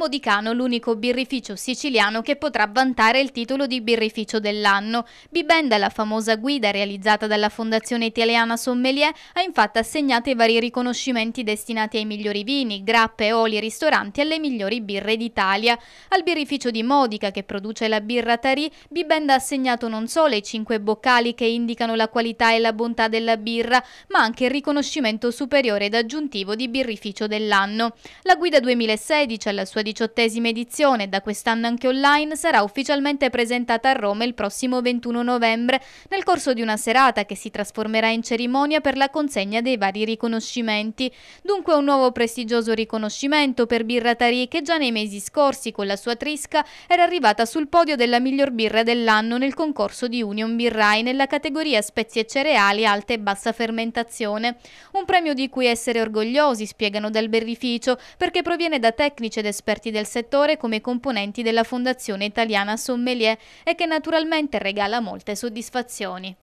Modicano l'unico birrificio siciliano che potrà vantare il titolo di birrificio dell'anno. Bibenda, la famosa guida realizzata dalla Fondazione Italiana Sommelier, ha infatti assegnato i vari riconoscimenti destinati ai migliori vini, grappe, oli, ristoranti e alle migliori birre d'Italia. Al birrificio di Modica, che produce la birra Tari, Bibenda ha assegnato non solo i cinque boccali che indicano la qualità e la bontà della birra, ma anche il riconoscimento superiore ed aggiuntivo di birrificio dell'anno. La guida 2016 alla sua diciottesima edizione, da quest'anno anche online, sarà ufficialmente presentata a Roma il prossimo 21 novembre, nel corso di una serata che si trasformerà in cerimonia per la consegna dei vari riconoscimenti. Dunque un nuovo prestigioso riconoscimento per Birra Tari che già nei mesi scorsi con la sua trisca era arrivata sul podio della miglior birra dell'anno nel concorso di Union Birrai nella categoria spezie e cereali alta e bassa fermentazione. Un premio di cui essere orgogliosi, spiegano dal berrificio, perché proviene da tecnici ed esperti esperti del settore come componenti della Fondazione Italiana Sommelier e che naturalmente regala molte soddisfazioni.